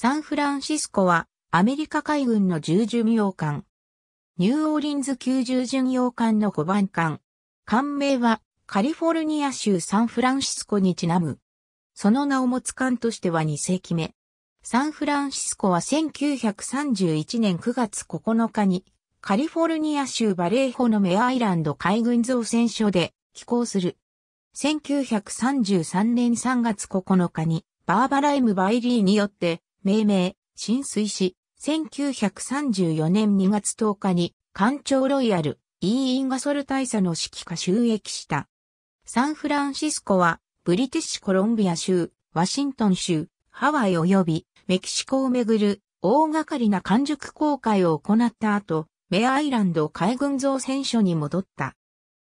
サンフランシスコはアメリカ海軍の重巡洋艦。ニューオーリンズ級重巡洋艦の5番艦。艦名はカリフォルニア州サンフランシスコにちなむ。その名を持つ艦としては2世紀目。サンフランシスコは1931年9月9日にカリフォルニア州バレーホのメアイランド海軍造船所で寄港する。1933年3月9日にバーバライム・バイリーによって命名、浸水し、1934年2月10日に、官庁ロイヤル、イー・インガソル大佐の指揮下収益した。サンフランシスコは、ブリティッシュコロンビア州、ワシントン州、ハワイ及びメキシコをめぐる大掛かりな完熟公開を行った後、メアイランド海軍造船所に戻った。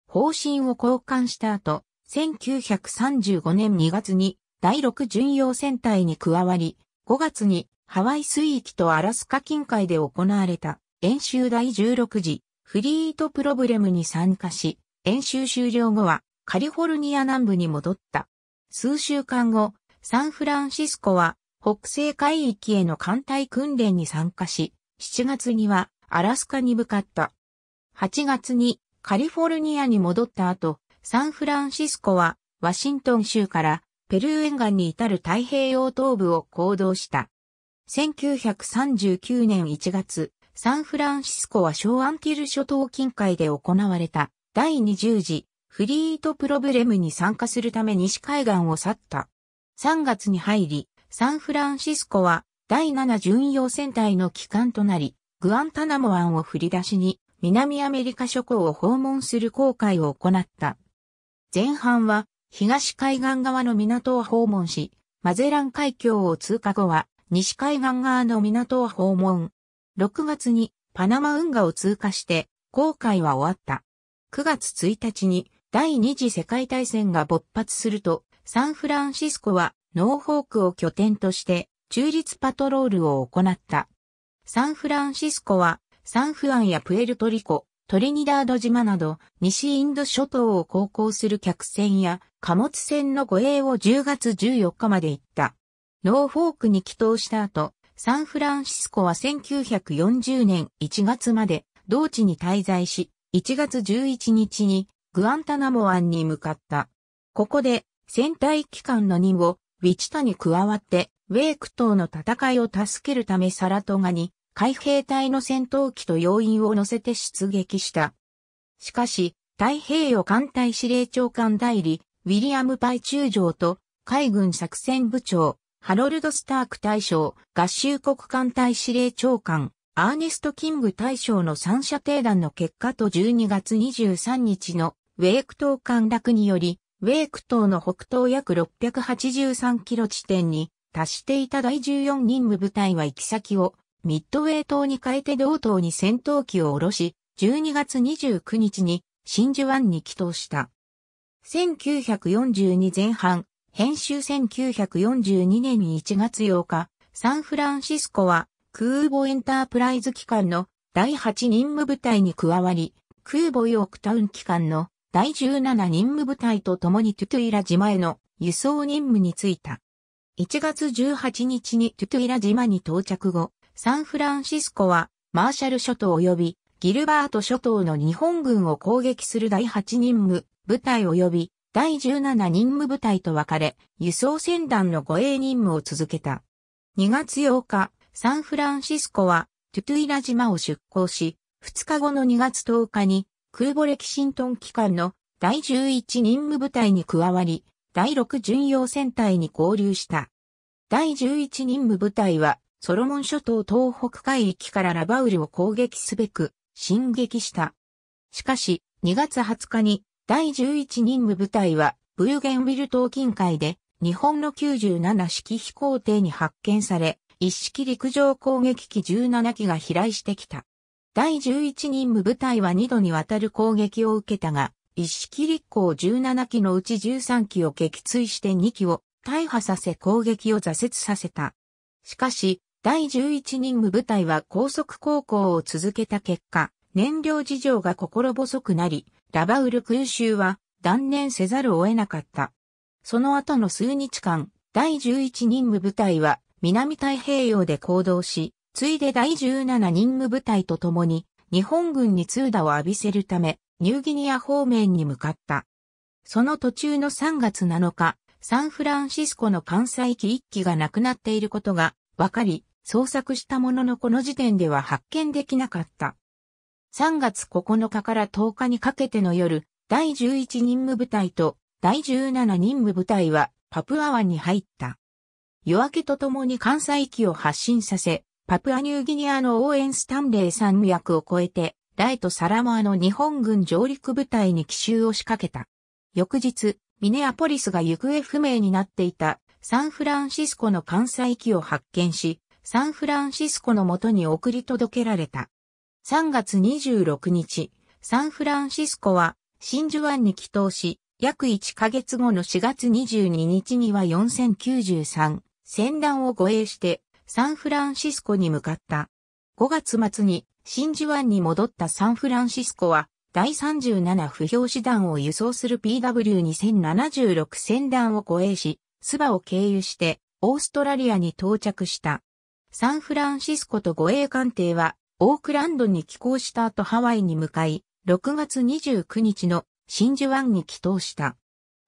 方針を交換した後、1935年2月に第6巡洋戦隊に加わり、5月にハワイ水域とアラスカ近海で行われた演習第16次フリートプロブレムに参加し、演習終了後はカリフォルニア南部に戻った。数週間後、サンフランシスコは北西海域への艦隊訓練に参加し、7月にはアラスカに向かった。8月にカリフォルニアに戻った後、サンフランシスコはワシントン州からペルー沿岸に至る太平洋東部を行動した。1939年1月、サンフランシスコはーアンティル諸島近海で行われた第20次フリートプロブレムに参加するため西海岸を去った。3月に入り、サンフランシスコは第7巡洋戦隊の機関となり、グアンタナモ湾を振り出しに南アメリカ諸島を訪問する航海を行った。前半は東海岸側の港を訪問し、マゼラン海峡を通過後は、西海岸側の港を訪問。6月にパナマ運河を通過して、航海は終わった。9月1日に第二次世界大戦が勃発すると、サンフランシスコはノーホークを拠点として中立パトロールを行った。サンフランシスコはサンフアンやプエルトリコ、トリニダード島など西インド諸島を航行する客船や貨物船の護衛を10月14日まで行った。ノーフォークに帰島した後、サンフランシスコは1940年1月まで同地に滞在し、1月11日にグアンタナモ湾に向かった。ここで船隊機関の任をウィチタに加わって、ウェイク島の戦いを助けるためサラトガに海兵隊の戦闘機と要員を乗せて出撃した。しかし、太平洋艦隊司令長官代理、ウィリアム・パイ中将と、海軍作戦部長、ハロルド・スターク大将、合衆国艦隊司令長官、アーネスト・キング大将の三者提談の結果と12月23日のウェイク島陥落により、ウェイク島の北東約683キロ地点に達していた第14任務部隊は行き先をミッドウェー島に変えて同島に戦闘機を下ろし、12月29日に真珠湾に帰投した。1942前半、編集1942年1月8日、サンフランシスコは空母エンタープライズ機関の第8任務部隊に加わり、空母ヨークタウン機関の第17任務部隊と共にトゥトゥイラ島への輸送任務に就いた。1月18日にトゥトゥイラ島に到着後、サンフランシスコは、マーシャル諸島及び、ギルバート諸島の日本軍を攻撃する第8任務部隊及び、第17任務部隊と分かれ、輸送船団の護衛任務を続けた。2月8日、サンフランシスコは、トゥトゥイラ島を出港し、2日後の2月10日に、空母レキシントン機関の第11任務部隊に加わり、第6巡洋船隊に合流した。第11任務部隊は、ソロモン諸島東北海域からラバウルを攻撃すべく、進撃した。しかし、2月20日に第11任務部隊は、ブーゲンウィル島近海で、日本の97式飛行艇に発見され、一式陸上攻撃機17機が飛来してきた。第11任務部隊は2度にわたる攻撃を受けたが、一式陸港17機のうち13機を撃墜して2機を大破させ攻撃を挫折させた。しかし、第11任務部隊は高速航行を続けた結果、燃料事情が心細くなり、ラバウル空襲は断念せざるを得なかった。その後の数日間、第11任務部隊は南太平洋で行動し、ついで第17任務部隊と共に日本軍に通打を浴びせるため、ニューギニア方面に向かった。その途中の3月7日、サンフランシスコの関西機1機がなくなっていることが分かり、捜索したもののこの時点では発見できなかった。3月9日から10日にかけての夜、第11任務部隊と第17任務部隊はパプア湾に入った。夜明けとともに関西機を発進させ、パプアニューギニアの応援スタンレー山脈を越えて、ライト・サラモアの日本軍上陸部隊に奇襲を仕掛けた。翌日、ミネアポリスが行方不明になっていたサンフランシスコの関西機を発見し、サンフランシスコのもとに送り届けられた。3月26日、サンフランシスコは真珠湾に帰投し、約1ヶ月後の4月22日には4093、船団を護衛してサンフランシスコに向かった。5月末に真珠湾に戻ったサンフランシスコは第37不評師団を輸送する PW2076 船団を護衛し、スバを経由してオーストラリアに到着した。サンフランシスコと護衛艦艇は、オークランドに寄港した後ハワイに向かい、6月29日の真珠湾に帰島した。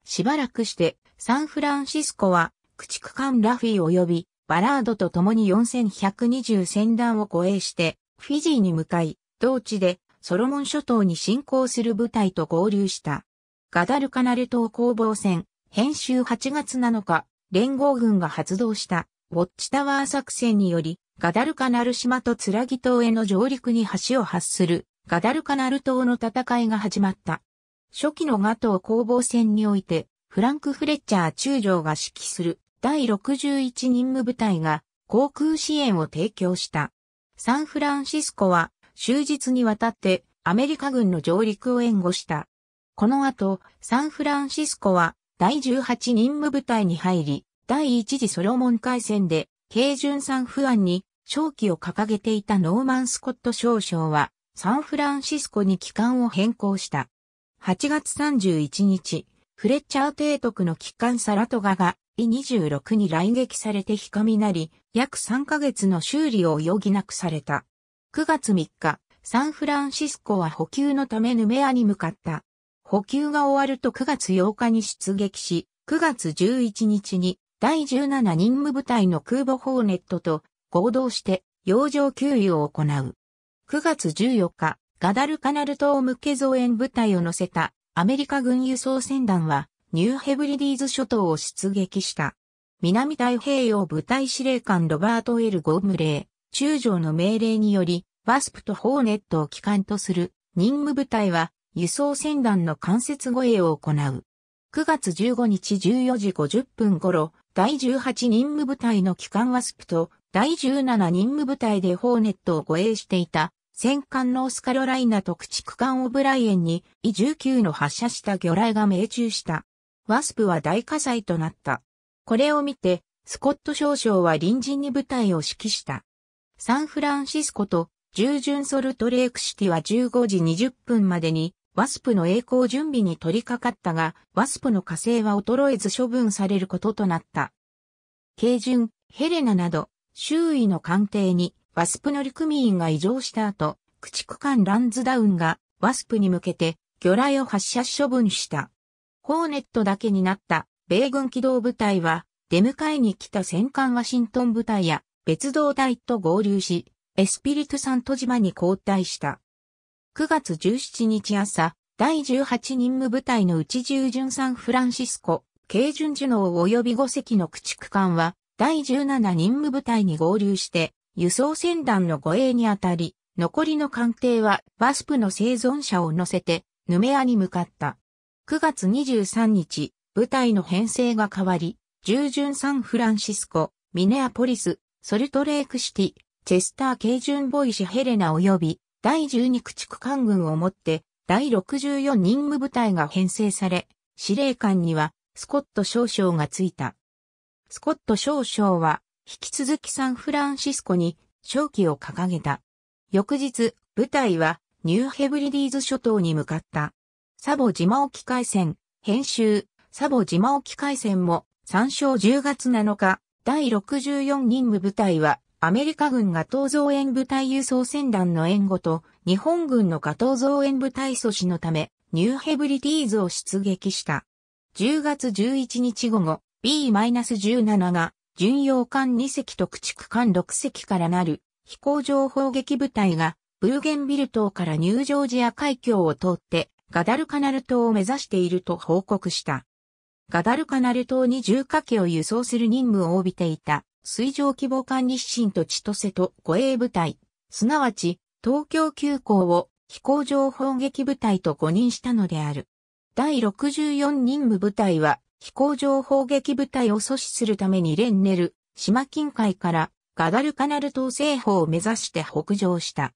しばらくして、サンフランシスコは、駆逐艦ラフィー及び、バラードと共に4120船団を護衛して、フィジーに向かい、同地でソロモン諸島に侵攻する部隊と合流した。ガダルカナル島攻防戦、編集8月7日、連合軍が発動した。ウォッチタワー作戦により、ガダルカナル島とツラギ島への上陸に橋を発する、ガダルカナル島の戦いが始まった。初期のガトー攻防戦において、フランク・フレッチャー中将が指揮する第61任務部隊が航空支援を提供した。サンフランシスコは終日にわたってアメリカ軍の上陸を援護した。この後、サンフランシスコは第18任務部隊に入り、第一次ソロモン海戦で、軽巡産不安に正気を掲げていたノーマン・スコット少将は、サンフランシスコに帰還を変更した。8月31日、フレッチャー提督の帰還サラトガが、E26 に来撃されて日観になり、約3ヶ月の修理を余儀なくされた。9月3日、サンフランシスコは補給のためヌメアに向かった。補給が終わると9月8日に出撃し、9月11日に第17任務部隊の空母ホーネットと合同して洋上給油を行う。9月14日、ガダルカナル島向け増援部隊を乗せたアメリカ軍輸送船団はニューヘブリディーズ諸島を出撃した。南太平洋部隊司令官ロバート・エル・ゴムレー、中将の命令により、ワスプとホーネットを機関とする任務部隊は輸送船団の間接護衛を行う。9月15日14時50分頃、第18任務部隊の機関ワスプと第17任務部隊でホーネットを護衛していた戦艦ノースカロライナ特駆艦オブライエンに E19 の発射した魚雷が命中した。ワスプは大火災となった。これを見て、スコット少将は隣人に部隊を指揮した。サンフランシスコと従順ソルトレークシティは15時20分までにワスプの栄光準備に取り掛かったが、ワスプの火星は衰えず処分されることとなった。軽順、ヘレナなど、周囲の艦艇に、ワスプ乗組員が異常した後、駆逐艦ランズダウンが、ワスプに向けて、魚雷を発射処分した。ホーネットだけになった、米軍機動部隊は、出迎えに来た戦艦ワシントン部隊や、別動隊と合流し、エスピリトサント島に交代した。9月17日朝、第18任務部隊の内従順サンフランシスコ、軽順受脳及び5隻の駆逐艦は、第17任務部隊に合流して、輸送船団の護衛にあたり、残りの艦艇はバスプの生存者を乗せて、ヌメアに向かった。9月23日、部隊の編成が変わり、従順サンフランシスコ、ミネアポリス、ソルトレークシティ、チェスター軽順ボイシヘレナ及び第12駆逐艦軍をもって、第64任務部隊が編成され、司令官には、スコット少将がついた。スコット少将は、引き続きサンフランシスコに、勝旗を掲げた。翌日、部隊は、ニューヘブリディーズ諸島に向かった。サボ島沖海戦、編集、サボ島沖海戦も、参照10月7日、第64任務部隊は、アメリカ軍が東造園部隊輸送船団の援護と、日本軍のガ東造園部隊阻止のため、ニューヘブリティーズを出撃した。10月11日午後、B-17 が、巡洋艦2隻と駆逐艦6隻からなる、飛行場砲撃部隊が、ブーゲンビル島からニュージョージア海峡を通って、ガダルカナル島を目指していると報告した。ガダルカナル島に重火器を輸送する任務を帯びていた水上規模管理指針と千歳と護衛部隊、すなわち東京急行を飛行場砲撃部隊と誤認したのである。第64任務部隊は飛行場砲撃部隊を阻止するためにレンネル、島近海からガダルカナル島西方を目指して北上した。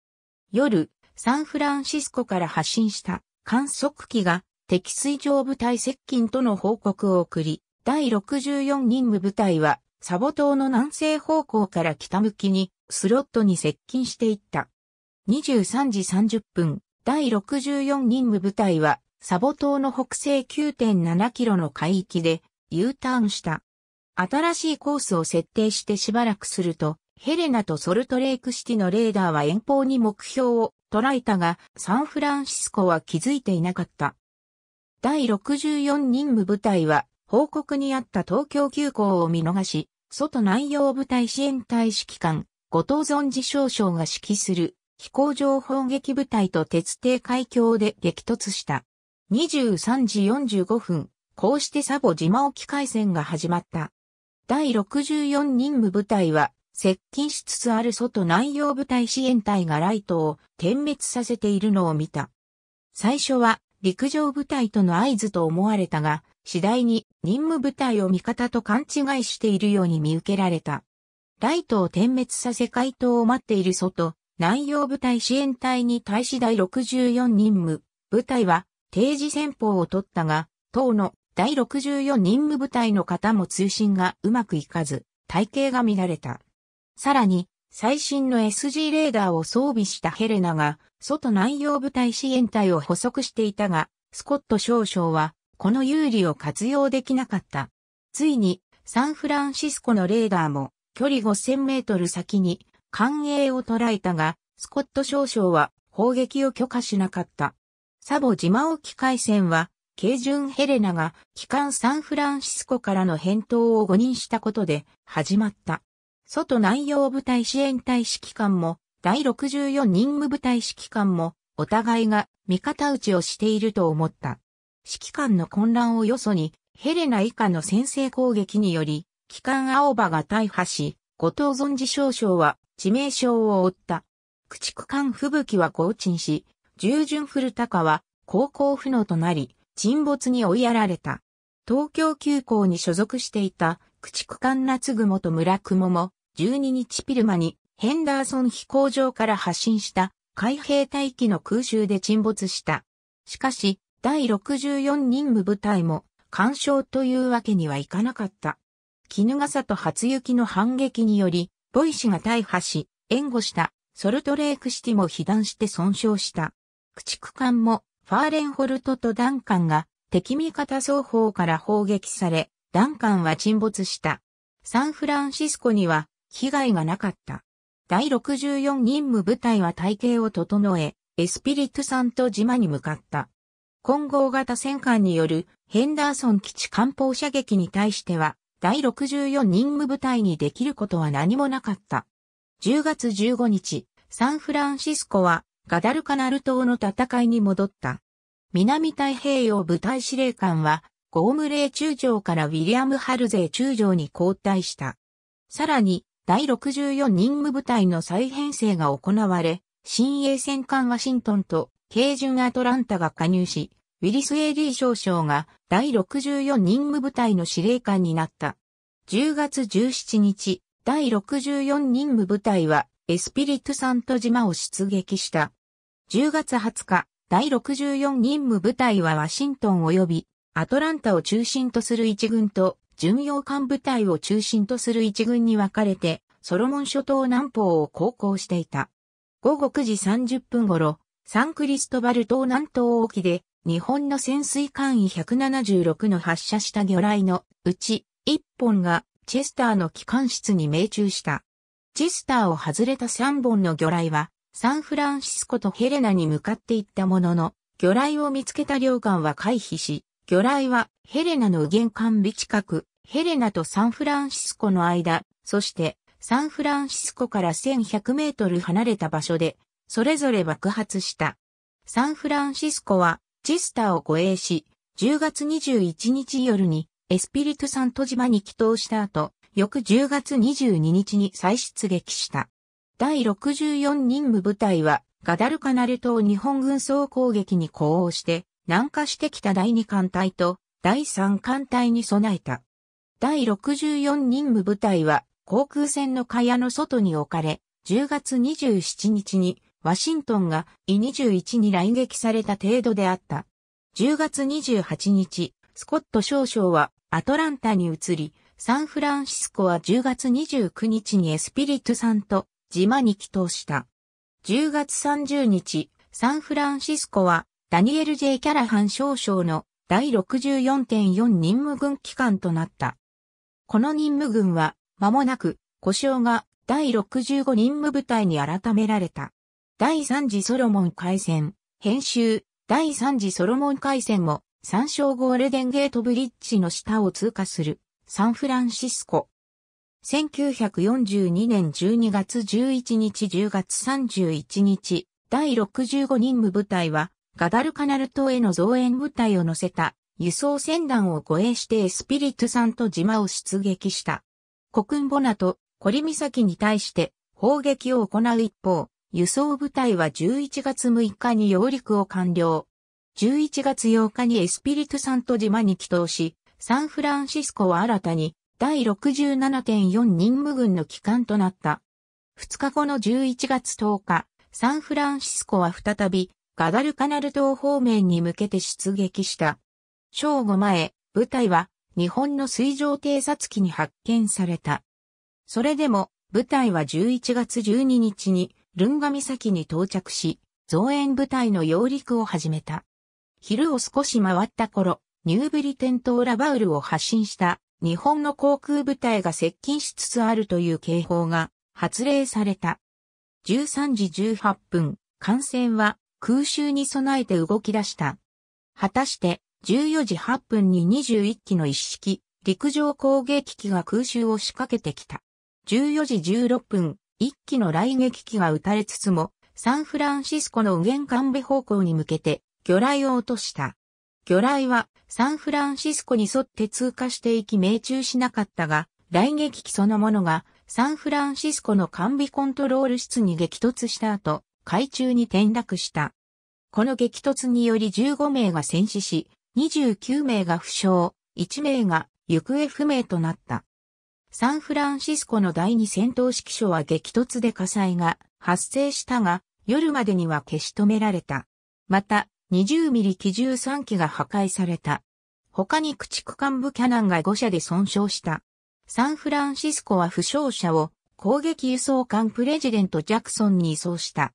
夜、サンフランシスコから発進した観測機が敵水上部隊接近との報告を送り、第64任務部隊はサボ島の南西方向から北向きにスロットに接近していった。23時30分、第64任務部隊はサボ島の北西9.7キロの海域で U ターンした。新しいコースを設定してしばらくすると、ヘレナとソルトレイクシティのレーダーは遠方に目標を捉えたが、サンフランシスコは気づいていなかった。第64任務部隊は報告にあった東京急行を見逃し、外南洋部隊支援隊指揮官、後藤存治少将が指揮する飛行場砲撃部隊と鉄艇海峡で激突した。23時45分、こうしてサボ島沖海戦が始まった。第64任務部隊は、接近しつつある外南洋部隊支援隊がライトを点滅させているのを見た。最初は陸上部隊との合図と思われたが、次第に任務部隊を味方と勘違いしているように見受けられた。ライトを点滅させ回答を待っている外、南洋部隊支援隊に対し第64任務、部隊は定時戦法を取ったが、当の第64任務部隊の方も通信がうまくいかず、体系が乱れた。さらに、最新の SG レーダーを装備したヘレナが、外南洋部隊支援隊を捕捉していたが、スコット少将は、この有利を活用できなかった。ついに、サンフランシスコのレーダーも、距離5000メートル先に、艦影を捉えたが、スコット少将は砲撃を許可しなかった。サボ島沖海戦は、ケジヘレナが機関サンフランシスコからの返答を誤認したことで始まった。外内容部隊支援隊指揮官も第64任務部隊指揮官もお互いが味方打ちをしていると思った。指揮官の混乱をよそに、ヘレナ以下の先制攻撃により、機関青葉が大破し、後藤存治少将は致命傷を負った。駆逐艦吹雪は降沈し、従順古高は航行不能となり、沈没に追いやられた。東京急行に所属していた駆逐艦夏雲と村雲も12日ピルマにヘンダーソン飛行場から発進した海兵隊機の空襲で沈没した。しかし、第64任務部隊も干渉というわけにはいかなかった。絹笠と初雪の反撃により、ボイシが大破し、援護したソルトレークシティも被弾して損傷した。駆逐艦もファーレンホルトとダンカンが敵味方双方から砲撃され、ダンカンは沈没した。サンフランシスコには被害がなかった。第64任務部隊は体系を整え、エスピリトサント島に向かった。混合型戦艦によるヘンダーソン基地艦砲射撃に対しては、第64任務部隊にできることは何もなかった。10月15日、サンフランシスコはガダルカナル島の戦いに戻った。南太平洋部隊司令官は、ゴームレイ中将からウィリアム・ハルゼー中将に交代した。さらに、第64任務部隊の再編成が行われ、新鋭戦艦ワシントンと軽巡アトランタが加入し、ウィリス・エイリー少将が第64任務部隊の司令官になった。10月17日、第64任務部隊はエスピリトサント島を出撃した。10月20日、第64任務部隊はワシントン及びアトランタを中心とする一軍と巡洋艦部隊を中心とする一軍に分かれてソロモン諸島南方を航行していた。午後9時30分頃、サンクリストバル島南東沖で日本の潜水艦位176の発射した魚雷のうち1本がチェスターの機関室に命中した。チェスターを外れた3本の魚雷はサンフランシスコとヘレナに向かっていったものの、魚雷を見つけた両艦は回避し、魚雷はヘレナの右舷艦尾近く、ヘレナとサンフランシスコの間、そしてサンフランシスコから1100メートル離れた場所でそれぞれ爆発した。サンフランシスコは、チェスターを護衛し、10月21日夜に、エスピリトサント島に帰島した後、翌10月22日に再出撃した。第64任務部隊は、ガダルカナル島日本軍総攻撃に呼応して、南下してきた第2艦隊と第3艦隊に備えた。第64任務部隊は、航空船の蚊帳の外に置かれ、10月27日にワシントンがイ21に来撃された程度であった。10月28日、スコット少将はアトランタに移り、サンフランシスコは10月29日にエスピリトさんと島に帰投した。10月30日、サンフランシスコはダニエル・ J・ キャラハン少将の第64.4任務軍機関となった。この任務軍は間もなく故障が第65任務部隊に改められた。第3次ソロモン海戦、編集、第3次ソロモン海戦も、参照ゴールデンゲートブリッジの下を通過する、サンフランシスコ。1942年12月11日10月31日、第65任務部隊は、ガダルカナル島への増援部隊を乗せた、輸送船団を護衛してエスピリトさんと島を出撃した。コクンボナとコリミサキに対して砲撃を行う一方、輸送部隊は11月6日に揚陸を完了。11月8日にエスピリトサント島に帰島し、サンフランシスコは新たに第67.4任務軍の機関となった。2日後の11月10日、サンフランシスコは再びガダルカナル島方面に向けて出撃した。正午前、部隊は日本の水上偵察機に発見された。それでも部隊は11月12日にルンガ岬に到着し、増援部隊の揚陸を始めた。昼を少し回った頃、ニューブリテントーラバウルを発信した日本の航空部隊が接近しつつあるという警報が発令された。13時18分、艦船は空襲に備えて動き出した。果たして14時8分に21機の一式陸上攻撃機が空襲を仕掛けてきた。14時16分、一機の雷撃機が撃たれつつも、サンフランシスコの右舷幹部方向に向けて、魚雷を落とした。魚雷はサンフランシスコに沿って通過していき命中しなかったが、雷撃機そのものがサンフランシスコの完備コントロール室に激突した後、海中に転落した。この激突により15名が戦死し、29名が負傷、1名が行方不明となった。サンフランシスコの第二戦闘指揮所は激突で火災が発生したが、夜までには消し止められた。また、20ミリ機銃3機が破壊された。他に駆逐艦ブキャナンが5社で損傷した。サンフランシスコは負傷者を攻撃輸送艦プレジデント・ジャクソンに移送した。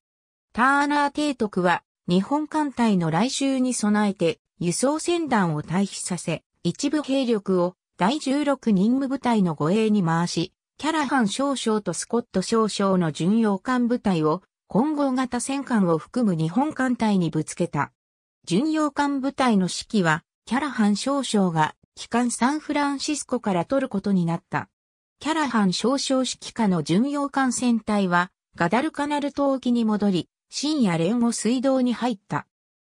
ターナー提督は日本艦隊の来襲に備えて輸送船団を退避させ、一部兵力を第16任務部隊の護衛に回し、キャラハン少将とスコット少将の巡洋艦部隊を混合型戦艦を含む日本艦隊にぶつけた。巡洋艦部隊の指揮は、キャラハン少将が機関サンフランシスコから取ることになった。キャラハン少将指揮下の巡洋艦船隊は、ガダルカナル島沖に戻り、深夜連合水道に入った。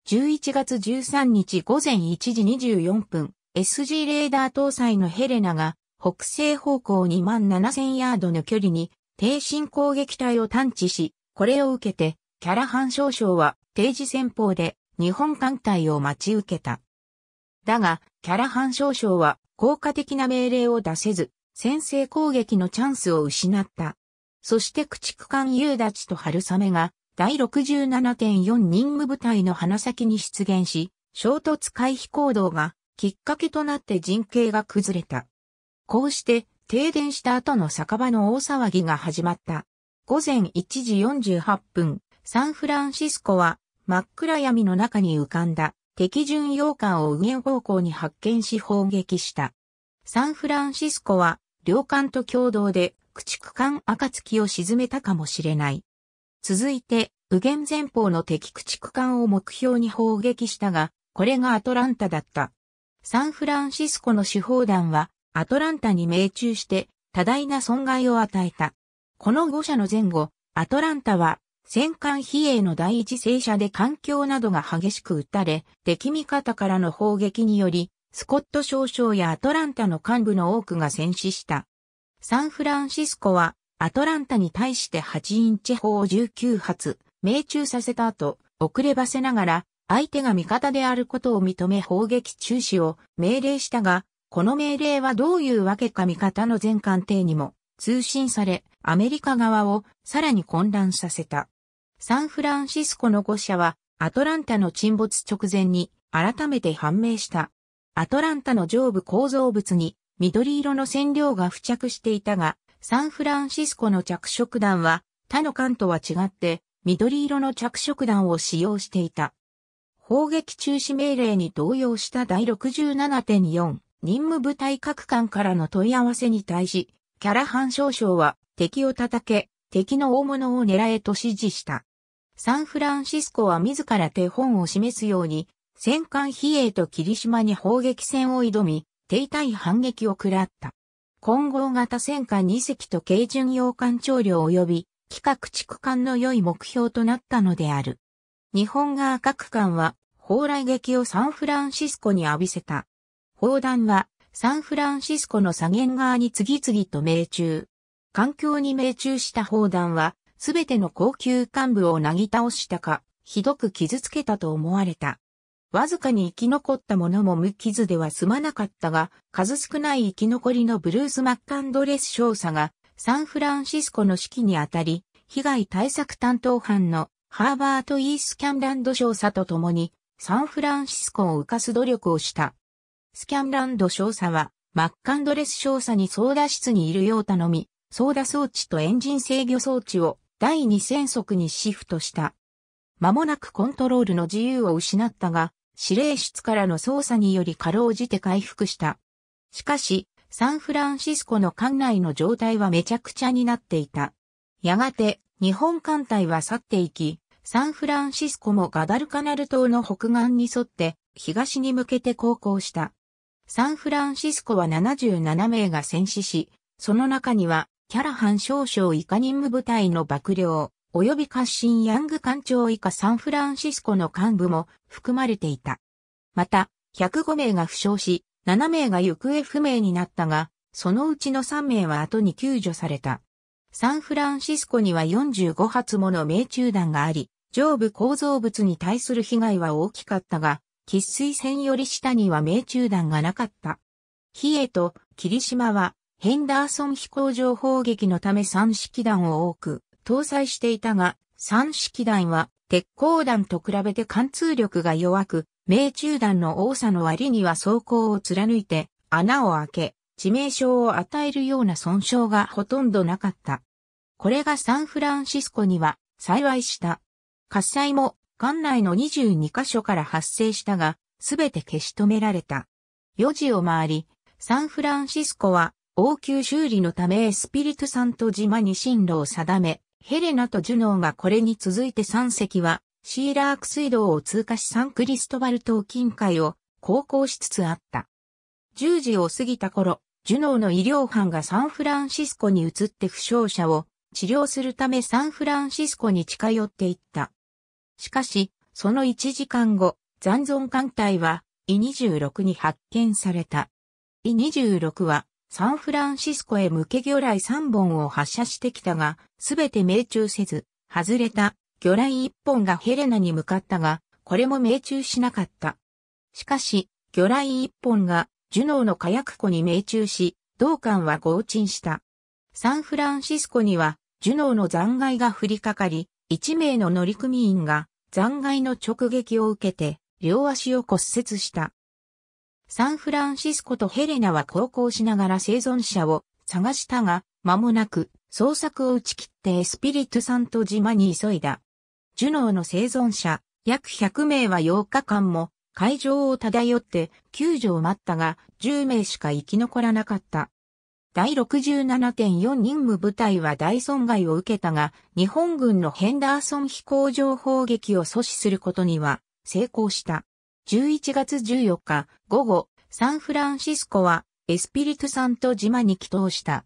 11月13日午前1時24分、SG レーダー搭載のヘレナが北西方向2万7000ヤードの距離に低進攻撃隊を探知し、これを受けてキャラハン少将は定時戦法で日本艦隊を待ち受けた。だが、キャラハン少将は効果的な命令を出せず、先制攻撃のチャンスを失った。そして駆逐艦夕立と春雨が第67.4任務部隊の鼻先に出現し、衝突回避行動がきっかけとなって陣形が崩れた。こうして停電した後の酒場の大騒ぎが始まった。午前1時48分、サンフランシスコは真っ暗闇の中に浮かんだ敵巡洋艦を右方向に発見し砲撃した。サンフランシスコは両艦と共同で駆逐艦暁を沈めたかもしれない。続いて、右舷前方の敵駆逐艦を目標に砲撃したが、これがアトランタだった。サンフランシスコの司法団はアトランタに命中して多大な損害を与えた。この5社の前後、アトランタは戦艦比叡の第一戦車で環境などが激しく撃たれ、敵味方からの砲撃により、スコット少将やアトランタの幹部の多くが戦死した。サンフランシスコは、アトランタに対して8インチ砲を19発、命中させた後、遅ればせながら、相手が味方であることを認め砲撃中止を命令したが、この命令はどういうわけか味方の全艦艇にも通信され、アメリカ側をさらに混乱させた。サンフランシスコの5社は、アトランタの沈没直前に改めて判明した。アトランタの上部構造物に緑色の染料が付着していたが、サンフランシスコの着色弾は他の艦とは違って緑色の着色弾を使用していた。砲撃中止命令に動揺した第67.4任務部隊各官からの問い合わせに対し、キャラハン少将は敵を叩け、敵の大物を狙えと指示した。サンフランシスコは自ら手本を示すように、戦艦比叡と霧島に砲撃戦を挑み、停滞反撃を食らった。混合型戦艦2隻と軽巡洋艦長領及び、企画地区間の良い目標となったのである。日本側各艦は、蓬莱劇をサンフランシスコに浴びせた。砲弾は、サンフランシスコの左舷側に次々と命中。環境に命中した砲弾は、すべての高級幹部をなぎ倒したか、ひどく傷つけたと思われた。わずかに生き残った者も無傷では済まなかったが、数少ない生き残りのブルース・マッカンドレス少佐が、サンフランシスコの指揮にあたり、被害対策担当班のハーバート・イースキャンランド少佐と共にサンフランシスコを浮かす努力をした。スキャンランド少佐はマッカンドレス少佐に操舵室にいるよう頼み、操舵装置とエンジン制御装置を第二戦速にシフトした。間もなくコントロールの自由を失ったが、指令室からの操作によりかろうじて回復した。しかし、サンフランシスコの管内の状態はめちゃくちゃになっていた。やがて、日本艦隊は去っていき、サンフランシスコもガダルカナル島の北岸に沿って、東に向けて航行した。サンフランシスコは77名が戦死し、その中には、キャラハン少将以下任務部隊の幕僚、及び活進ヤング艦長以下サンフランシスコの幹部も含まれていた。また、105名が負傷し、7名が行方不明になったが、そのうちの3名は後に救助された。サンフランシスコには45発もの命中弾があり、上部構造物に対する被害は大きかったが、喫水線より下には命中弾がなかった。比叡と霧島はヘンダーソン飛行場砲撃のため三式弾を多く搭載していたが、三式弾は鉄鋼弾と比べて貫通力が弱く、命中弾の多さの割には装甲を貫いて穴を開け、致命傷を与えるような損傷がほとんどなかった。これがサンフランシスコには幸いした。火災も館内の22カ所から発生したが、すべて消し止められた。4時を回り、サンフランシスコは応急修理のためエスピリトサント島に進路を定め、ヘレナとジュノーがこれに続いて3隻はシーラーク水道を通過しサンクリストバル島近海を航行しつつあった。10時を過ぎた頃、ジュノーの医療班がサンフランシスコに移って負傷者を治療するためサンフランシスコに近寄っていった。しかし、その1時間後、残存艦隊は E26 に発見された。E26 はサンフランシスコへ向け魚雷3本を発射してきたが、すべて命中せず、外れた魚雷1本がヘレナに向かったが、これも命中しなかった。しかし、魚雷1本がジュノーの火薬庫に命中し、同艦は合沈した。サンフランシスコには、ジュノーの残骸が降りかかり、1名の乗組員が残骸の直撃を受けて、両足を骨折した。サンフランシスコとヘレナは航行しながら生存者を探したが、間もなく捜索を打ち切ってエスピリトサント島に急いだ。ジュノーの生存者、約100名は8日間も海上を漂って救助を待ったが10名しか生き残らなかった。第67.4任務部隊は大損害を受けたが、日本軍のヘンダーソン飛行場砲撃を阻止することには成功した。11月14日午後、サンフランシスコはエスピリトサント島に帰島した。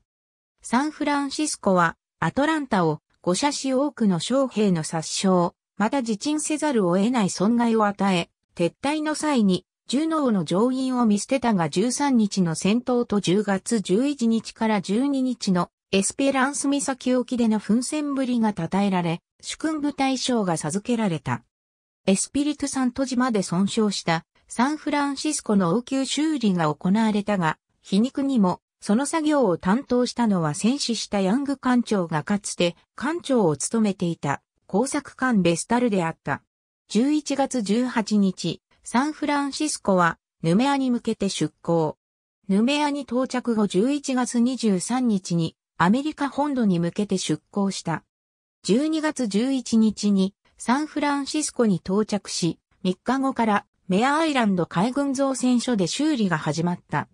サンフランシスコはアトランタを5射し多くの将兵の殺傷、また自沈せざるを得ない損害を与え、撤退の際に、ジュノーの乗員を見捨てたが13日の戦闘と10月11日から12日のエスペランス岬沖での奮戦ぶりが称えられ、主君部隊賞が授けられた。エスピリトサント島で損傷したサンフランシスコの応急修理が行われたが、皮肉にも、その作業を担当したのは戦死したヤング艦長がかつて艦長を務めていた工作艦ベスタルであった。11月18日、サンフランシスコはヌメアに向けて出港。ヌメアに到着後11月23日にアメリカ本土に向けて出港した。12月11日にサンフランシスコに到着し、3日後からメアアイランド海軍造船所で修理が始まった。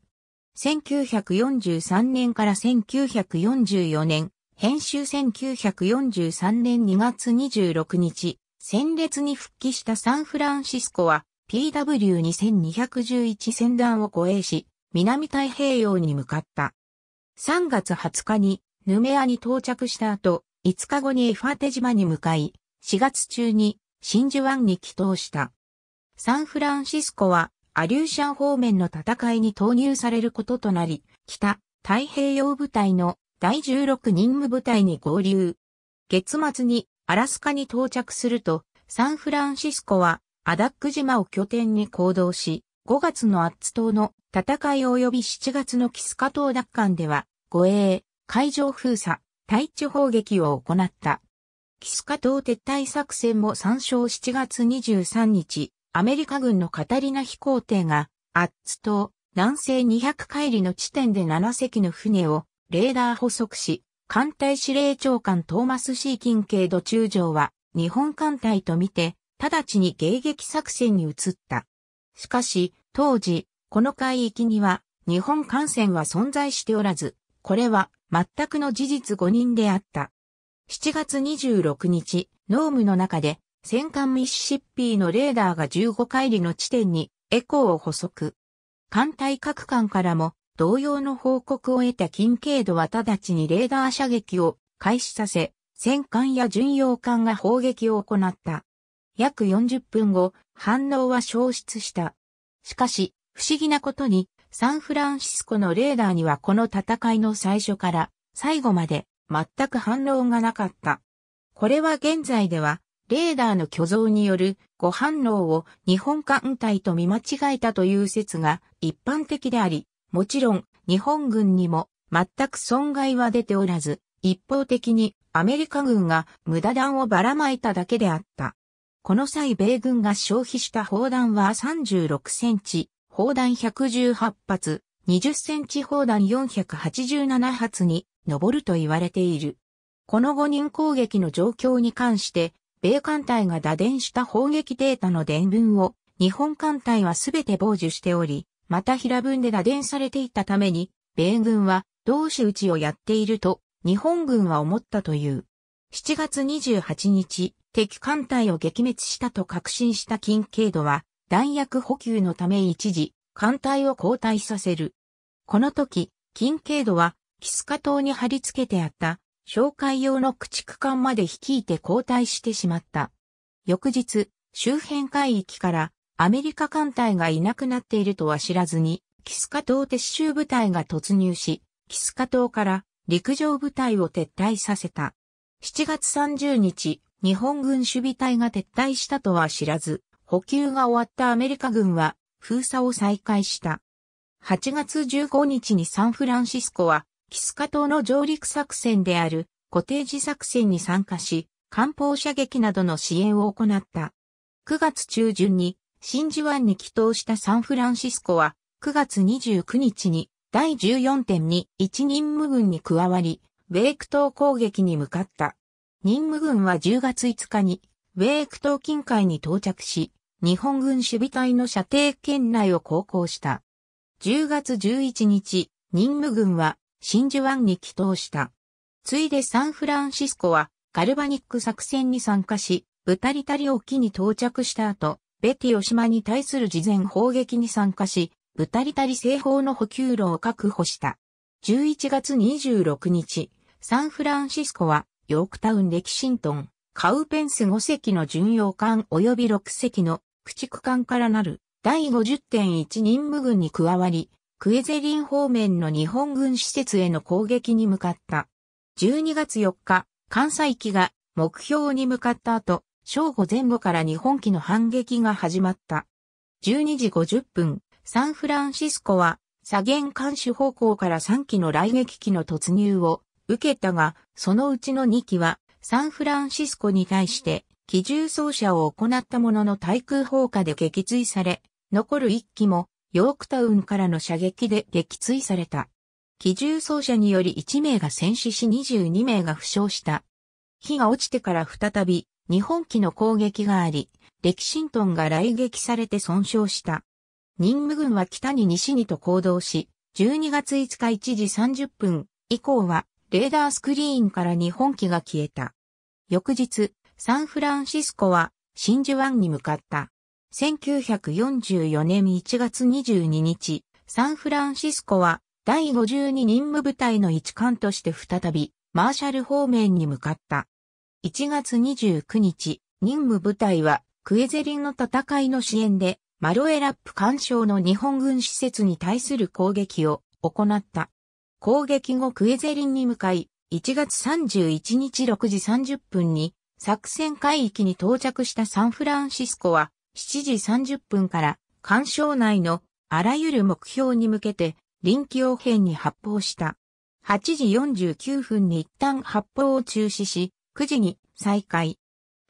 1943年から1944年、編集1943年2月26日、戦列に復帰したサンフランシスコは PW2211 船団を護衛し、南太平洋に向かった。3月20日にヌメアに到着した後、5日後にエファテ島に向かい、4月中に真珠湾に帰投した。サンフランシスコはアリューシャン方面の戦いに投入されることとなり、北太平洋部隊の第16任務部隊に合流。月末にアラスカに到着すると、サンフランシスコはアダック島を拠点に行動し、5月のアッツ島の戦い及び7月のキスカ島奪還では、護衛、海上封鎖、対地砲撃を行った。キスカ島撤退作戦も参照7月23日、アメリカ軍のカタリナ飛行艇が、アッツ島、南西200海里の地点で7隻の船をレーダー捕捉し、艦隊司令長官トーマス・シーキン系土中将は日本艦隊と見て、直ちに迎撃作戦に移った。しかし、当時、この海域には日本艦船は存在しておらず、これは全くの事実誤認であった。7月26日、ノームの中で、戦艦ミシシッピーのレーダーが15海里の地点にエコーを捕捉。艦隊各艦からも同様の報告を得た近景度は直ちにレーダー射撃を開始させ、戦艦や巡洋艦が砲撃を行った。約40分後、反応は消失した。しかし、不思議なことに、サンフランシスコのレーダーにはこの戦いの最初から最後まで全く反応がなかった。これは現在では、レーダーの虚像による誤反応を日本艦隊と見間違えたという説が一般的であり、もちろん、日本軍にも全く損害は出ておらず、一方的にアメリカ軍が無駄弾をばらまいただけであった。この際米軍が消費した砲弾は36センチ、砲弾118発、20センチ砲弾487発に上ると言われている。この5人攻撃の状況に関して、米艦隊が打電した砲撃データの伝聞を日本艦隊はすべて傍受しており、また平分で打電されていたために、米軍は同士打ちをやっていると日本軍は思ったという。7月28日、敵艦隊を撃滅したと確信した近景度は、弾薬補給のため一時、艦隊を交代させる。この時、近景度は、キスカ島に貼り付けてあった、紹介用の駆逐艦まで率いて交代してしまった。翌日、周辺海域からアメリカ艦隊がいなくなっているとは知らずに、キスカ島撤収部隊が突入し、キスカ島から陸上部隊を撤退させた。7月30日、日本軍守備隊が撤退したとは知らず、補給が終わったアメリカ軍は封鎖を再開した。8月15日にサンフランシスコは、キスカ島の上陸作戦であるコテージ作戦に参加し、艦砲射撃などの支援を行った。9月中旬に真珠湾に帰投したサンフランシスコは、9月29日に第14.2一任務軍に加わり、ウェイク島攻撃に向かった。任務軍は10月5日に、ウェイク島近海に到着し、日本軍守備隊の射程圏内を航行した。10月11日、任務軍は真珠湾に帰投した。ついでサンフランシスコはガルバニック作戦に参加し、ブタリタリ沖に到着した後、ベティオ島に対する事前砲撃に参加し、ブタリタリ製法の補給路を確保した。11月26日、サンフランシスコは、ヨークタウンレキシントン、カウペンス5隻の巡洋艦及び6隻の駆逐艦からなる第50.1任務軍に加わり、クエゼリン方面の日本軍施設への攻撃に向かった。12月4日、関西機が目標に向かった後、正午前後から日本機の反撃が始まった。12時50分、サンフランシスコは、左舷監視方向から3機の雷撃機の突入を受けたが、そのうちの2機は、サンフランシスコに対して、機銃掃射を行ったものの対空砲火で撃墜され、残る1機も、ヨークタウンからの射撃で撃墜された。機銃掃射により1名が戦死し22名が負傷した。火が落ちてから再び日本機の攻撃があり、歴キントンが雷撃されて損傷した。任務軍は北に西にと行動し、12月5日1時30分以降はレーダースクリーンから日本機が消えた。翌日、サンフランシスコは真珠湾に向かった。1944年1月22日、サンフランシスコは第52任務部隊の一艦として再びマーシャル方面に向かった。1月29日、任務部隊はクエゼリンの戦いの支援でマロエラップ干渉の日本軍施設に対する攻撃を行った。攻撃後クエゼリンに向かい、1月31日6時30分に作戦海域に到着したサンフランシスコは7時30分から干渉内のあらゆる目標に向けて臨機応変に発砲した。8時49分に一旦発砲を中止し、9時に再開。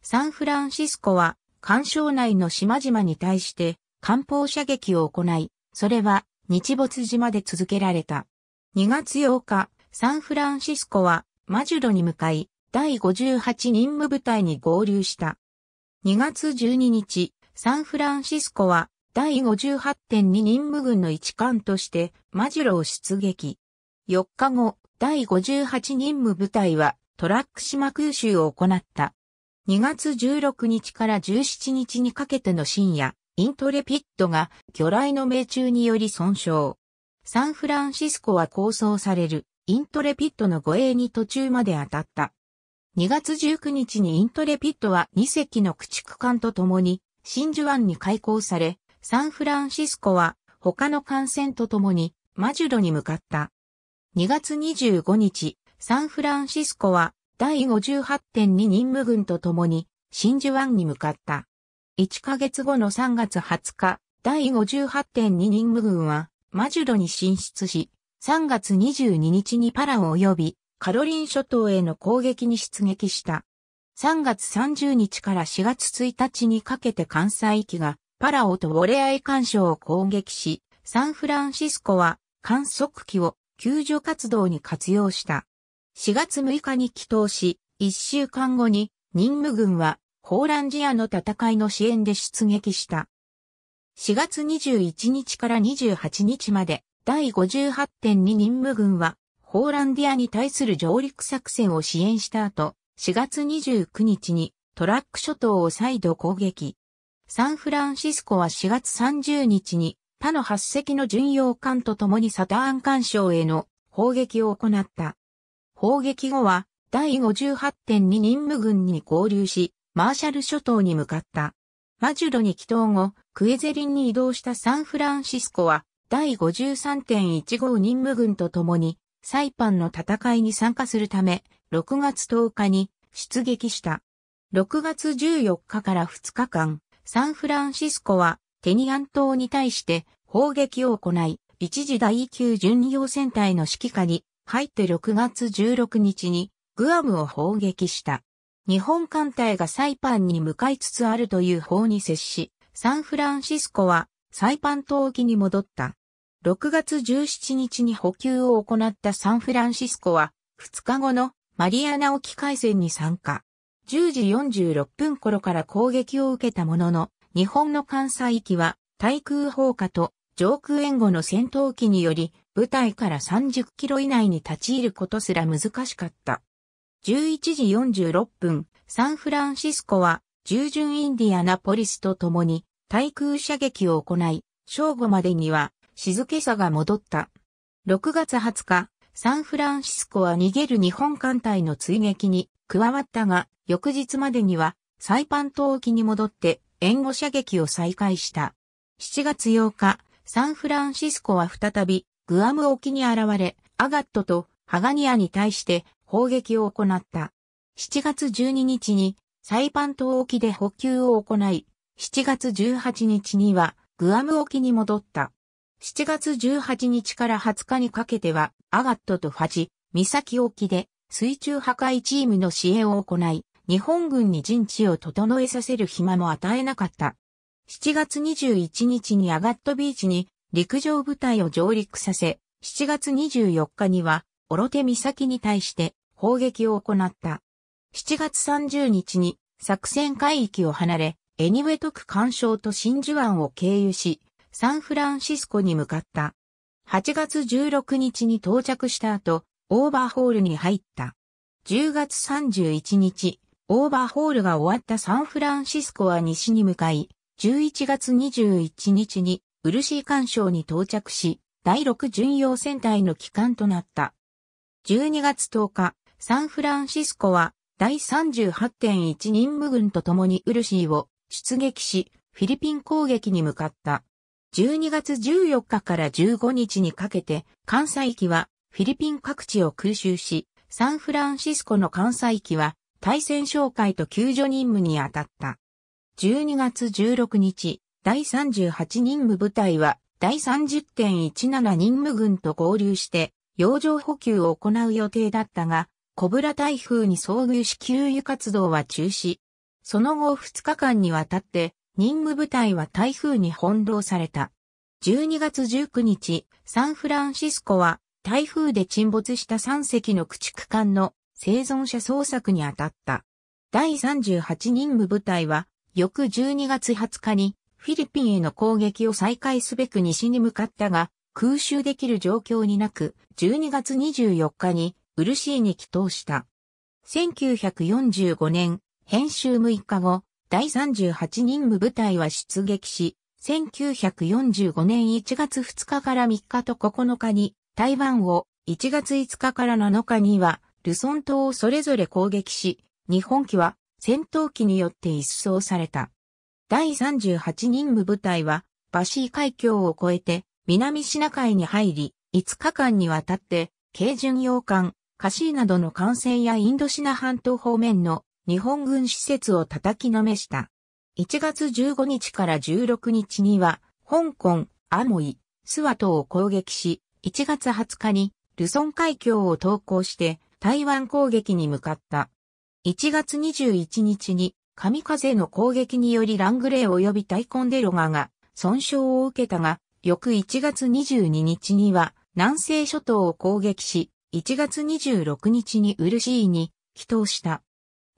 サンフランシスコは、干渉内の島々に対して、艦砲射撃を行い、それは日没時まで続けられた。2月8日、サンフランシスコはマジュロに向かい、第58任務部隊に合流した。2月12日、サンフランシスコは第58.2任務軍の一艦としてマジュロを出撃。4日後、第58任務部隊はトラック島空襲を行った。2月16日から17日にかけての深夜、イントレピッドが魚雷の命中により損傷。サンフランシスコは構想されるイントレピッドの護衛に途中まで当たった。2月19日にイントレピッドは2隻の駆逐艦と共に真珠湾に開港され、サンフランシスコは他の艦船と共にマジュロに向かった。2月25日、サンフランシスコは第58.2任務軍と共に真珠湾に向かった。1ヶ月後の3月20日、第58.2任務軍はマジュロに進出し、3月22日にパラオ及びカロリン諸島への攻撃に出撃した。3月30日から4月1日にかけて関西域がパラオとウォレアイ干渉を攻撃し、サンフランシスコは観測機を救助活動に活用した。4月6日に帰投し、1週間後に任務軍はホーランジアの戦いの支援で出撃した。4月21日から28日まで第58.2任務軍はホーランディアに対する上陸作戦を支援した後、4月29日にトラック諸島を再度攻撃。サンフランシスコは4月30日に他の8隻の巡洋艦と共にサターン艦渉への砲撃を行った。砲撃後は、第58.2任務軍に合流し、マーシャル諸島に向かった。マジュロに帰島後、クエゼリンに移動したサンフランシスコは、第53.15任務軍と共に、サイパンの戦いに参加するため、6月10日に出撃した。6月14日から2日間、サンフランシスコは、テニアン島に対して砲撃を行い、一時第9巡洋戦隊の指揮下に入って6月16日にグアムを砲撃した。日本艦隊がサイパンに向かいつつあるという法に接し、サンフランシスコはサイパン島沖に戻った。6月17日に補給を行ったサンフランシスコは2日後のマリアナ沖海戦に参加。10時46分頃から攻撃を受けたものの、日本の艦載機は対空砲火と上空援護の戦闘機により舞台から30キロ以内に立ち入ることすら難しかった。11時46分、サンフランシスコは、従順インディアナポリスと共に、対空射撃を行い、正午までには、静けさが戻った。6月20日、サンフランシスコは逃げる日本艦隊の追撃に加わったが、翌日までには、サイパン島沖に戻って、援護射撃を再開した。7月8日、サンフランシスコは再びグアム沖に現れ、アガットとハガニアに対して砲撃を行った。7月12日にサイパン島沖で補給を行い、7月18日にはグアム沖に戻った。7月18日から20日にかけては、アガットとファジ、岬沖で水中破壊チームの支援を行い、日本軍に陣地を整えさせる暇も与えなかった。7月21日にアガットビーチに陸上部隊を上陸させ、7月24日には、オロテ岬に対して砲撃を行った。7月30日に作戦海域を離れ、エニウェトク干渉と真珠湾を経由し、サンフランシスコに向かった。8月16日に到着した後、オーバーホールに入った。10月31日、オーバーホールが終わったサンフランシスコは西に向かい、11月21日にウルシー干渉に到着し、第6巡洋戦隊の帰還となった。12月10日、サンフランシスコは第38.1任務軍と共にウルシーを出撃し、フィリピン攻撃に向かった。12月14日から15日にかけて、関西機はフィリピン各地を空襲し、サンフランシスコの関西機は対戦紹介と救助任務に当たった。12月16日、第38任務部隊は、第30.17任務軍と合流して、洋上補給を行う予定だったが、コブラ台風に遭遇し給油活動は中止。その後2日間にわたって、任務部隊は台風に翻弄された。12月19日、サンフランシスコは、台風で沈没した3隻の駆逐艦の生存者捜索に当たった。第38任務部隊は、翌12月20日にフィリピンへの攻撃を再開すべく西に向かったが、空襲できる状況になく、12月24日にシーに帰投した。1945年、編集6日後、第38任務部隊は出撃し、1945年1月2日から3日と9日に台湾を1月5日から7日にはルソン島をそれぞれ攻撃し、日本機は戦闘機によって一掃された。第38任務部隊は、バシー海峡を越えて、南シナ海に入り、5日間にわたって、軽巡洋艦、カシーなどの艦船やインドシナ半島方面の日本軍施設を叩きのめした。1月15日から16日には、香港、アモイ、スワトを攻撃し、1月20日にルソン海峡を投降して台湾攻撃に向かった。1月21日に神風の攻撃によりラングレー及びタイコンデロガが損傷を受けたが、翌1月22日には南西諸島を攻撃し、1月26日にウルシーに帰投した。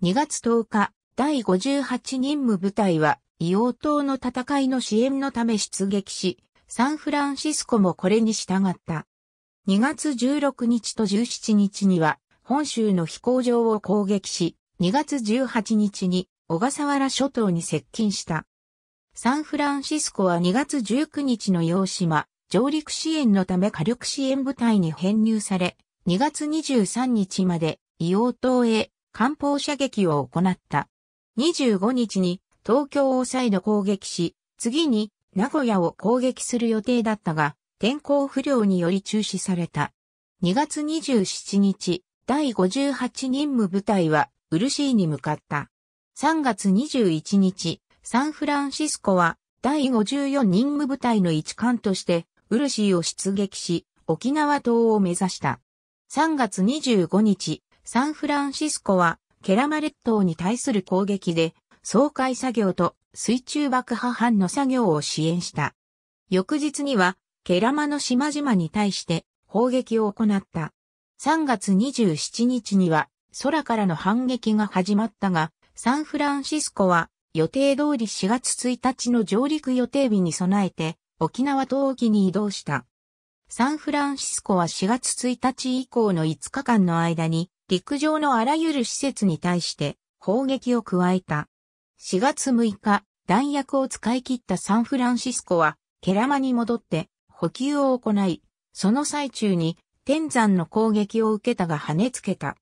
2月10日、第58任務部隊は、硫黄島の戦いの支援のため出撃し、サンフランシスコもこれに従った。2月16日と17日には、本州の飛行場を攻撃し、2月18日に小笠原諸島に接近した。サンフランシスコは2月19日の洋島、上陸支援のため火力支援部隊に編入され、2月23日まで硫黄島へ艦砲射撃を行った。25日に東京を再度攻撃し、次に名古屋を攻撃する予定だったが、天候不良により中止された。2月27日、第58任務部隊は、ーに向かった。3月21日、サンフランシスコは第54任務部隊の一艦としてウルシーを出撃し、沖縄島を目指した。3月25日、サンフランシスコはケラマ列島に対する攻撃で、総海作業と水中爆破班の作業を支援した。翌日には、ケラマの島々に対して砲撃を行った。3月27日には、空からの反撃が始まったが、サンフランシスコは予定通り4月1日の上陸予定日に備えて沖縄東沖に移動した。サンフランシスコは4月1日以降の5日間の間に陸上のあらゆる施設に対して砲撃を加えた。4月6日、弾薬を使い切ったサンフランシスコはケラマに戻って補給を行い、その最中に天山の攻撃を受けたが跳ねつけた。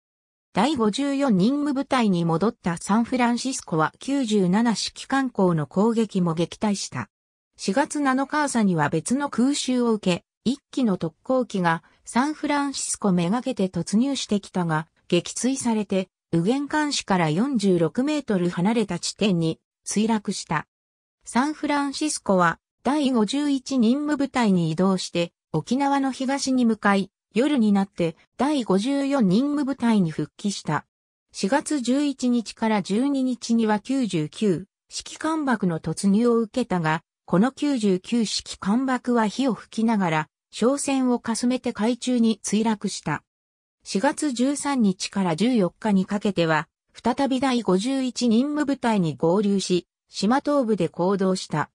第54任務部隊に戻ったサンフランシスコは97式艦校の攻撃も撃退した。4月7日朝には別の空襲を受け、一機の特攻機がサンフランシスコめがけて突入してきたが、撃墜されて、右舷監市から46メートル離れた地点に墜落した。サンフランシスコは第51任務部隊に移動して沖縄の東に向かい夜になって第54任務部隊に復帰した。4月11日から12日には99式艦爆の突入を受けたが、この99式艦爆は火を吹きながら、商船をかすめて海中に墜落した。4月13日から14日にかけては、再び第51任務部隊に合流し、島東部で行動した。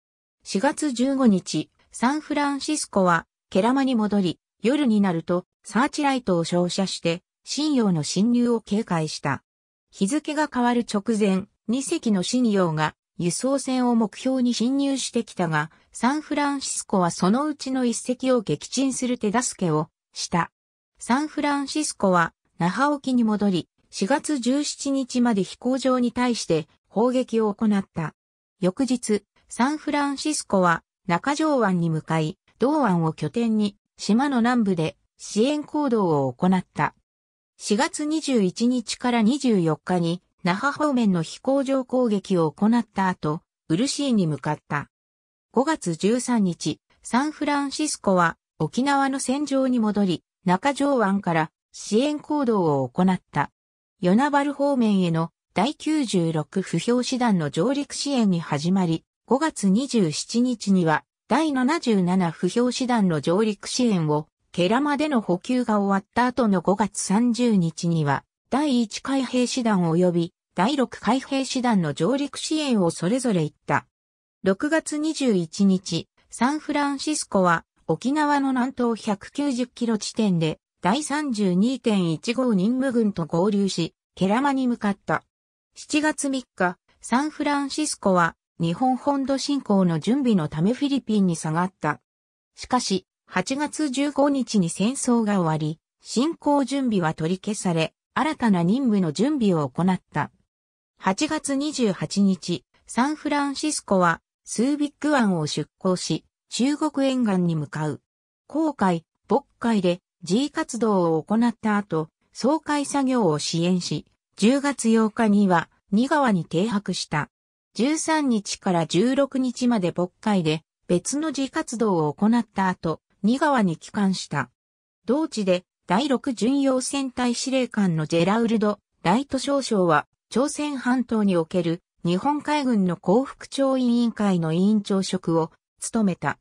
4月15日、サンフランシスコは、ケラマに戻り、夜になると、サーチライトを照射して、信用の侵入を警戒した。日付が変わる直前、2隻の信用が輸送船を目標に侵入してきたが、サンフランシスコはそのうちの1隻を撃沈する手助けをした。サンフランシスコは、那覇沖に戻り、4月17日まで飛行場に対して砲撃を行った。翌日、サンフランシスコは中条湾に向かい、同湾を拠点に島の南部で支援行動を行った。4月21日から24日に那覇方面の飛行場攻撃を行った後、ーに向かった。5月13日、サンフランシスコは沖縄の戦場に戻り、中条湾から支援行動を行った。与那原方面への第96不評師団の上陸支援に始まり、5月27日には第77不評師団の上陸支援を、ケラマでの補給が終わった後の5月30日には、第1海兵師団及び第6海兵師団の上陸支援をそれぞれ行った。6月21日、サンフランシスコは沖縄の南東190キロ地点で第32.15任務軍と合流し、ケラマに向かった。7月3日、サンフランシスコは日本本土侵攻の準備のためフィリピンに下がった。しかし、8月15日に戦争が終わり、侵攻準備は取り消され、新たな任務の準備を行った。8月28日、サンフランシスコは、スービック湾を出港し、中国沿岸に向かう。航海、渤海で G 活動を行った後、総会作業を支援し、10月8日には、2川に停泊した。13日から16日まで北海で別の自活動を行った後、二川に帰還した。同地で第6巡洋戦隊司令官のジェラウルド・ライト少将は、朝鮮半島における日本海軍の幸福調委員会の委員長職を務めた。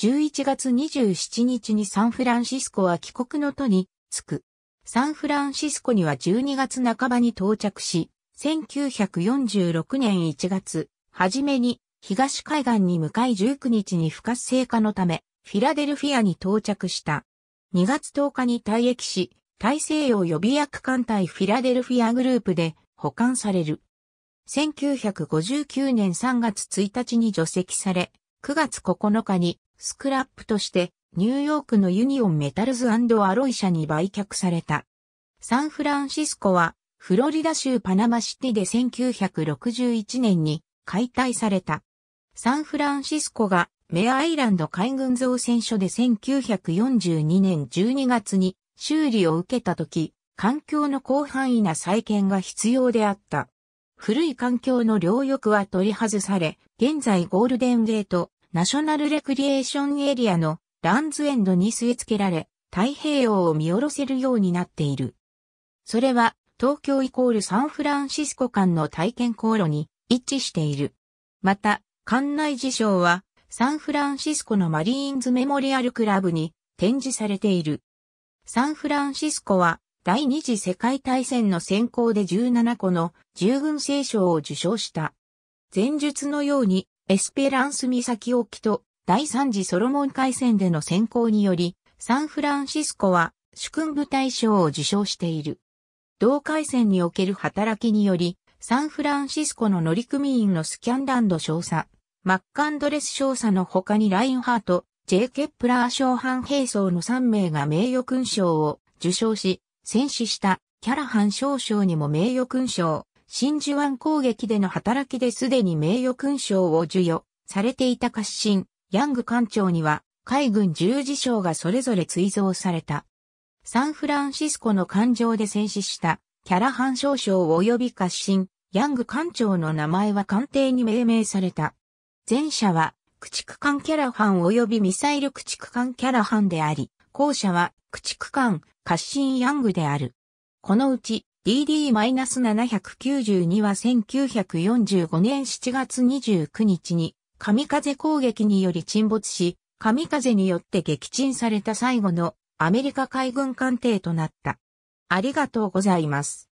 11月27日にサンフランシスコは帰国の途に着く。サンフランシスコには12月半ばに到着し、1946年1月、はじめに東海岸に向かい19日に不活性化のため、フィラデルフィアに到着した。2月10日に退役し、大西洋予備役艦隊フィラデルフィアグループで保管される。1959年3月1日に除籍され、9月9日にスクラップとしてニューヨークのユニオンメタルズアロイ社に売却された。サンフランシスコはフロリダ州パナマシティで1961年に解体された。サンフランシスコがメアアイランド海軍造船所で1942年12月に修理を受けた時、環境の広範囲な再建が必要であった。古い環境の両翼は取り外され、現在ゴールデンゲート、ナショナルレクリエーションエリアのランズエンドに据え付けられ、太平洋を見下ろせるようになっている。それは東京イコールサンフランシスコ間の体験航路に一致している。また、館内事象は、サンフランシスコのマリーンズメモリアルクラブに展示されている。サンフランシスコは、第二次世界大戦の選考で17個の従軍聖賞を受賞した。前述のように、エスペランス岬沖と第三次ソロモン海戦での選考により、サンフランシスコは主君部大賞を受賞している。同海線における働きにより、サンフランシスコの乗組員のスキャンランド少佐、マッカンドレス少佐の他にラインハート、J. ケップラー小半兵装の3名が名誉勲章を受章し、戦死したキャラハン少将にも名誉勲章、真珠湾攻撃での働きですでに名誉勲章を授与されていた過信、ヤング艦長には海軍十字章がそれぞれ追贈された。サンフランシスコの艦上で戦死したキャラハン少将及び過信、ヤング艦長の名前は艦艇に命名された。前者は駆逐艦キャラハン及びミサイル駆逐艦キャラハンであり、後者は駆逐艦カッヤングである。このうち DD-792 は1945年7月29日に神風攻撃により沈没し、神風によって撃沈された最後のアメリカ海軍艦艇となった。ありがとうございます。